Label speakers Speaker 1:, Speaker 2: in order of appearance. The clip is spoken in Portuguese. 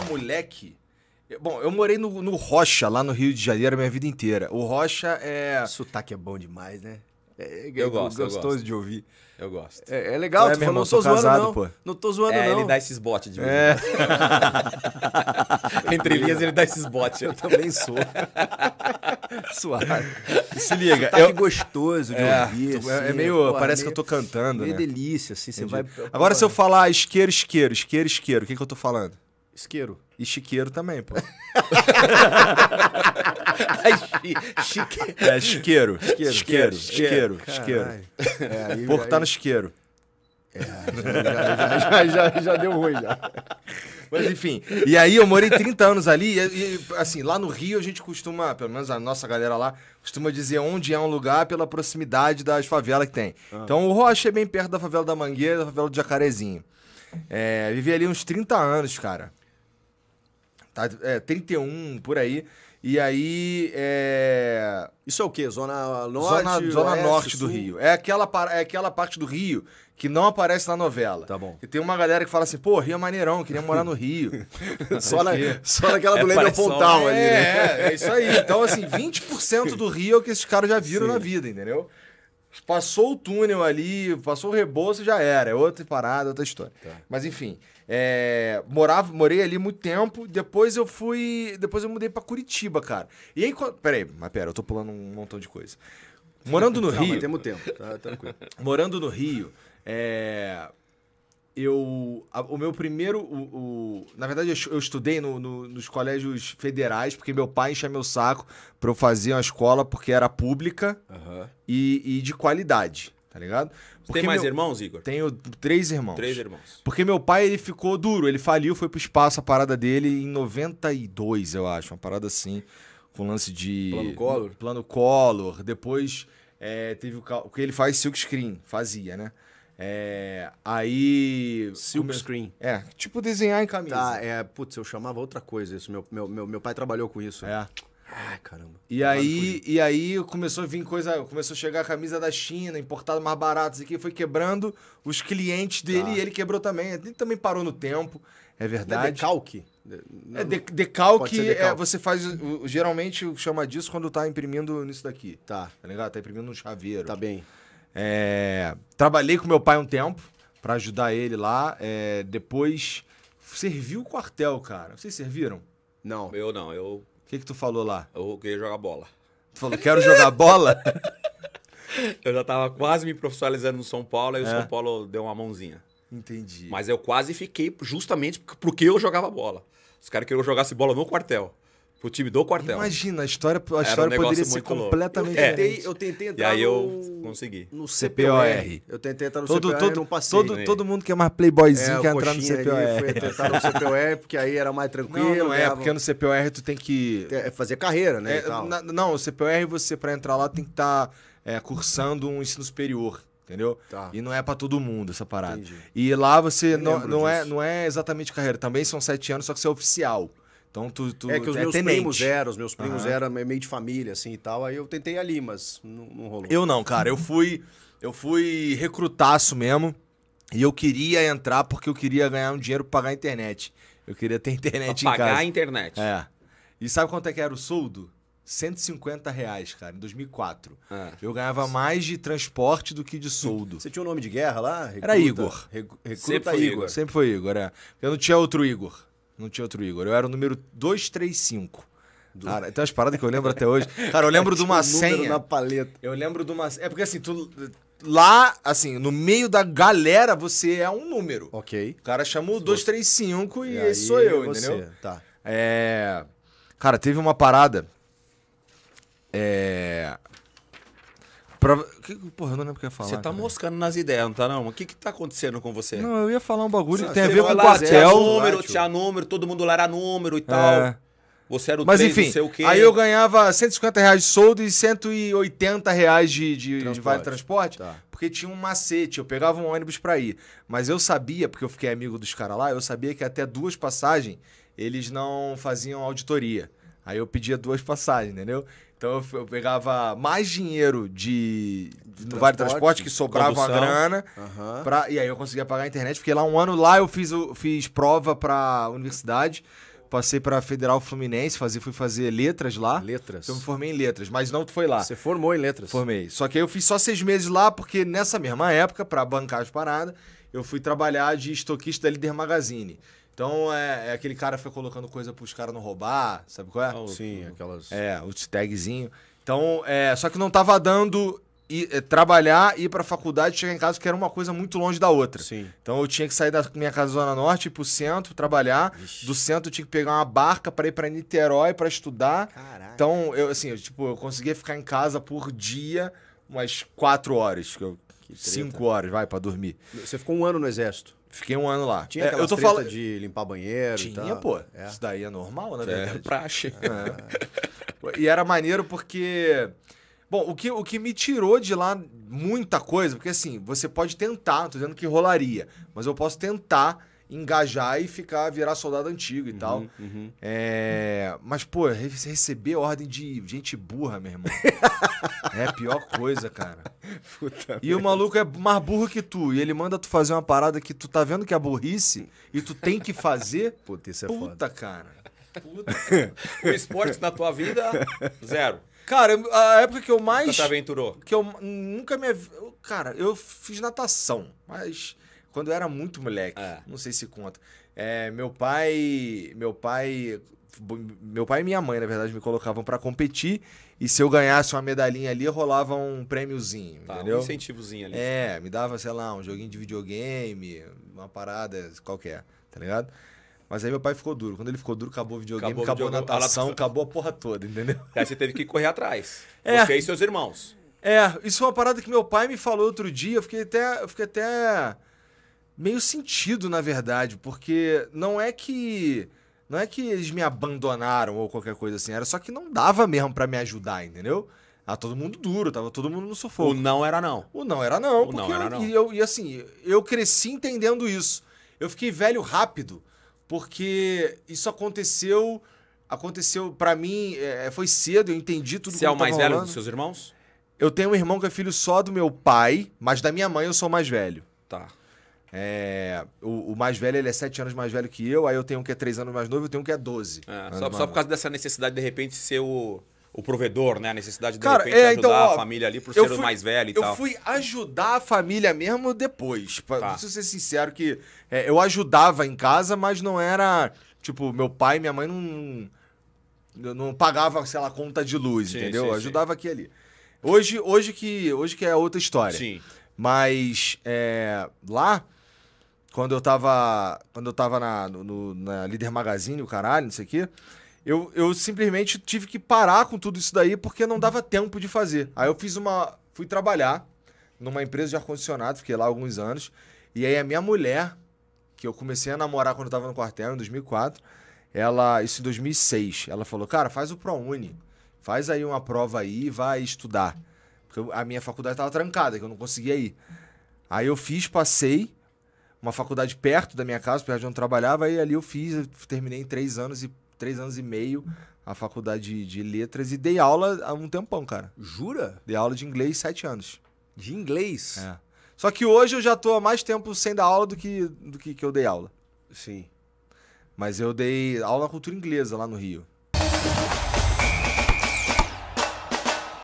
Speaker 1: era moleque. Bom, eu morei no, no Rocha, lá no Rio de Janeiro, a minha vida inteira. O Rocha é. Sotaque é bom demais, né? É, é, eu é gosto. Gostoso eu gosto. de ouvir. Eu gosto. É, é legal, tu é, tu falou, não tô, zoando, casado, não. Pô. Não tô zoando, é, não. Ele dá esses botes de mim. É. Entre linhas, ele dá esses botes. Eu também sou. Suave. Se liga. é eu... gostoso de é, ouvir. Tu, é assim, é meio. Pô, parece meio, é que eu tô cantando. Meio né? delícia, assim. Você vai. Agora, pô, se eu falar isqueiro, isqueiro, isqueiro, isqueiro, o que, que eu tô falando? Isqueiro. E chiqueiro também, pô. chi, chique... É, chiqueiro. Chiqueiro, chiqueiro, chiqueiro. chiqueiro. É, Porco tá é no chiqueiro. É, já, já, já, já, deu ruim, já. Mas enfim, e aí eu morei 30 anos ali, e, e, assim, lá no Rio a gente costuma, pelo menos a nossa galera lá, costuma dizer onde é um lugar pela proximidade das favelas que tem. Ah. Então o Rocha é bem perto da favela da Mangueira, da favela do Jacarezinho. É, vivi ali uns 30 anos, cara. Tá, é, 31 por aí. E aí. É... Isso é o quê? Zona Norte? Zona, zona Oeste, Norte do Sul? Rio. É aquela, é aquela parte do Rio que não aparece na novela. Tá bom. E tem uma galera que fala assim, pô, Rio é maneirão, queria morar no Rio. só, na, só naquela do é, Leme Pontal é, ali, né? É, é isso aí. Então, assim, 20% do Rio é o que esses caras já viram Sim. na vida, entendeu? Passou o túnel ali, passou o Rebouça, já era. É outra parada, outra história. Tá. Mas, enfim. É, morava, morei ali muito tempo. Depois eu fui. Depois eu mudei para Curitiba, cara. E aí. Peraí, mas pera, eu tô pulando um montão de coisa. Morando no Rio. Temos tempo, tá tranquilo. Morando no Rio, é eu a, o meu primeiro o, o na verdade eu, eu estudei no, no, nos colégios federais porque meu pai enchia meu saco para eu fazer uma escola porque era pública uhum. e, e de qualidade tá ligado? Porque tem mais meu... irmãos, Igor? Tenho três irmãos. Três irmãos. Porque meu pai, ele ficou duro, ele faliu, foi pro espaço a parada dele em 92, eu acho, uma parada assim, com lance de... Plano Collor? Plano Collor, depois é, teve o... que ele faz silk screen, fazia, né? É, aí... Silk screen. É, tipo desenhar em camisa. Tá, é, putz, eu chamava outra coisa isso, meu, meu, meu, meu pai trabalhou com isso. É. Ai, caramba. E aí, e aí começou a vir coisa, começou a chegar a camisa da China, importada mais barato, isso aqui foi quebrando os clientes dele tá. e ele quebrou também. Ele também parou no tempo, é, é verdade. É, é decalque. É de, decalque, decalque. É, você faz geralmente chama disso quando tá imprimindo nisso daqui. Tá. Tá ligado? Tá imprimindo um chaveiro. Tá bem. É, trabalhei com meu pai um tempo para ajudar ele lá. É, depois serviu o quartel, cara. Vocês serviram? Não. Eu não, eu que, que tu falou lá? Eu queria jogar bola. Tu falou, quero jogar bola? eu já tava quase me profissionalizando no São Paulo, aí é. o São Paulo deu uma mãozinha. Entendi. Mas eu quase fiquei justamente porque eu jogava bola. Os caras queriam que eu jogasse bola no quartel pro time do quartel. Imagina, a história, a história um poderia ser completamente eu tentei, diferente. Eu tentei entrar e aí eu no, consegui. no CPOR. Eu tentei entrar no todo, CPOR todo, não passei. Todo, é. todo mundo que é mais playboyzinho é, quer entrar no CPOR. foi tentar no CPOR, porque aí era mais tranquilo. Não, não é, ganhava... porque no CPOR tu tem que... É fazer carreira, né? É, na, não, o CPOR você, para entrar lá, tem que estar tá, é, cursando um ensino superior entendeu? Tá. E não é para todo mundo essa parada. Entendi. E lá você não, não, é, não é exatamente carreira. Também são sete anos, só que você é oficial. Então tu, tu é que os é meus tenente. primos eram, os meus primos uhum. eram meio de família assim e tal. Aí eu tentei ali, mas não, não rolou. Eu não, cara. Eu fui eu fui recrutaço mesmo e eu queria entrar porque eu queria ganhar um dinheiro pra pagar a internet. Eu queria ter internet pra em pagar casa. Pagar a internet. É. E sabe quanto é que era o soldo? 150 reais, cara, em 2004. Ah, eu ganhava sim. mais de transporte do que de soldo. Você tinha um nome de guerra lá? Recruta, era Igor. Recruta Sempre Igor. Igor. Sempre foi Igor, é. Eu não tinha outro Igor. Não tinha outro Igor. Eu era o número 235. Do... Cara, tem umas paradas que eu lembro até hoje. Cara, eu lembro é de uma tipo um senha. na paleta. Eu lembro de uma. É porque assim, tu. Lá, assim, no meio da galera, você é um número. Ok. O cara chamou o 235 e, e esse sou eu, você. entendeu? Tá. É. Cara, teve uma parada. É. Pra... Que, porra, eu não lembro o que eu ia falar. Você tá cara. moscando nas ideias, não tá não? O que que tá acontecendo com você? Não, eu ia falar um bagulho que tem a ver com o quartel. número, tinha número, todo mundo lá era número e tal. É. Você era o Mas 3, enfim, não sei o quê. aí eu ganhava 150 reais de soldo e 180 reais de, de, de vale transporte. Tá. Porque tinha um macete, eu pegava um ônibus pra ir. Mas eu sabia, porque eu fiquei amigo dos caras lá, eu sabia que até duas passagens eles não faziam auditoria. Aí eu pedia duas passagens, entendeu? Então eu, pegava mais dinheiro de, de do Vale Transporte, que sobrava uma grana. Uhum. Pra, e aí eu conseguia pagar a internet. Fiquei lá um ano. Lá eu fiz, fiz prova pra universidade. Passei para Federal Fluminense, fazer, fui fazer letras lá. Letras. Então eu me formei em letras, mas não foi lá. Você formou em letras? Formei. Só que aí eu fiz só seis meses lá, porque nessa mesma época, para bancar as paradas, eu fui trabalhar de estoquista da Líder Magazine. Então é, é, aquele cara que colocando coisa pros caras não roubar, sabe qual é? Ah, Sim, o, aquelas. É, os tagzinho. Então, é, só que não tava dando e é, trabalhar, ir pra faculdade, chegar em casa, que era uma coisa muito longe da outra. Sim. Então eu tinha que sair da minha casa Zona Norte, ir pro centro, trabalhar. Ixi. Do centro eu tinha que pegar uma barca para ir para Niterói para estudar. Caraca. Então, eu, assim, eu, tipo, eu conseguia ficar em casa por dia umas quatro horas, que eu, que cinco horas, vai, para dormir. Você ficou um ano no exército? Fiquei um ano lá. Tinha aquela é, eu tô falando de limpar banheiro Tinha, pô. É. Isso daí é normal, na né? verdade. É praxe. É. e era maneiro porque... Bom, o que, o que me tirou de lá muita coisa, porque assim, você pode tentar, não tô dizendo que rolaria, mas eu posso tentar engajar e ficar, virar soldado antigo e uhum, tal. Uhum. É... Mas, pô, receber ordem de gente burra, meu irmão. é a pior coisa, cara. Puta e o maluco é mais burro que tu. E ele manda tu fazer uma parada que tu tá vendo que é burrice e tu tem que fazer. Puta, isso é Puta, foda. cara. Puta, o esporte na tua vida, zero. Cara, a época que eu mais. Você aventurou? Que eu nunca me. Cara, eu fiz natação, mas quando eu era muito moleque. É. Não sei se conta. É, meu pai. Meu pai. Meu pai e minha mãe, na verdade, me colocavam para competir. E se eu ganhasse uma medalhinha ali, rolava um prêmiozinho, tá, entendeu? Um incentivozinho ali. É, me dava, sei lá, um joguinho de videogame, uma parada qualquer, tá ligado? Mas aí meu pai ficou duro. Quando ele ficou duro, acabou o videogame, acabou, acabou videogame, a natação, a... acabou a porra toda, entendeu? Aí você teve que correr atrás. É. Você e seus irmãos. É, isso é uma parada que meu pai me falou outro dia. Eu fiquei até. Eu fiquei até meio sentido, na verdade, porque não é que. Não é que eles me abandonaram ou qualquer coisa assim, era só que não dava mesmo para me ajudar, entendeu? Tava todo mundo duro, tava todo mundo no sufoco. O não era não. O não era não. O não era eu, não. E, eu, e assim, eu cresci entendendo isso. Eu fiquei velho rápido, porque isso aconteceu. Aconteceu para mim, é, foi cedo, eu entendi tudo Você é o mais velho dos seus irmãos? Eu tenho um irmão que é filho só do meu pai, mas da minha mãe eu sou mais velho. Tá. É, o, o, mais velho, ele é 7 anos mais velho que eu, aí eu tenho um que é 3 anos mais novo, eu tenho um que é 12. É, só, só por causa dessa necessidade, de repente, ser o, o provedor, né? A necessidade de, Cara, de repente é, ajudar então, ó, a família ali por ser fui, o mais velho e eu tal. Eu fui ajudar a família mesmo depois. Pra, tá. Preciso ser sincero que é, eu ajudava em casa, mas não era. Tipo, meu pai e minha mãe não. Não pagava, sei lá, conta de luz, sim, entendeu? Sim, ajudava sim. aqui ali. Hoje, hoje, que, hoje que é outra história. Sim. Mas é, lá quando eu tava, quando eu tava na, no, na Líder Magazine, o caralho, não sei o quê, eu, eu simplesmente tive que parar com tudo isso daí porque não dava tempo de fazer. Aí eu fiz uma. fui trabalhar numa empresa de ar-condicionado, fiquei lá alguns anos. E aí a minha mulher, que eu comecei a namorar quando eu tava no quartel, em 2004, ela, isso em 2006, ela falou: Cara, faz o ProUni, faz aí uma prova aí e vai estudar. Porque a minha faculdade tava trancada, que eu não conseguia ir. Aí eu fiz, passei uma faculdade perto da minha casa, perto de onde eu trabalhava, e ali eu fiz, eu terminei em três anos e três anos e meio a faculdade de, de, letras e dei aula há um tempão, cara. Jura? Dei aula de inglês sete anos. De inglês? É. Só que hoje eu já tô há mais tempo sem dar aula do que, do que, que eu dei aula. Sim. Mas eu dei aula na cultura inglesa lá no Rio.